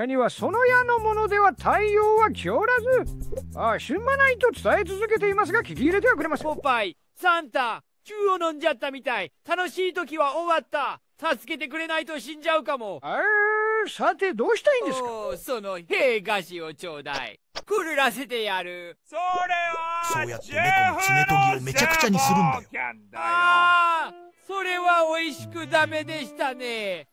かにはその矢のものでは対応はきおらずああんまないと伝え続けていますが聞き入れてはくれます。んポパイサンタ Q を飲んじゃったみたい楽しい時は終わった助けてくれないと死んじゃうかもああさてどうしたいんですかその兵菓子をちょうだいるらせてやるそれはそうやって猫の爪とぎをめちゃくちゃにするんだよああそれは美味しくダメでしたね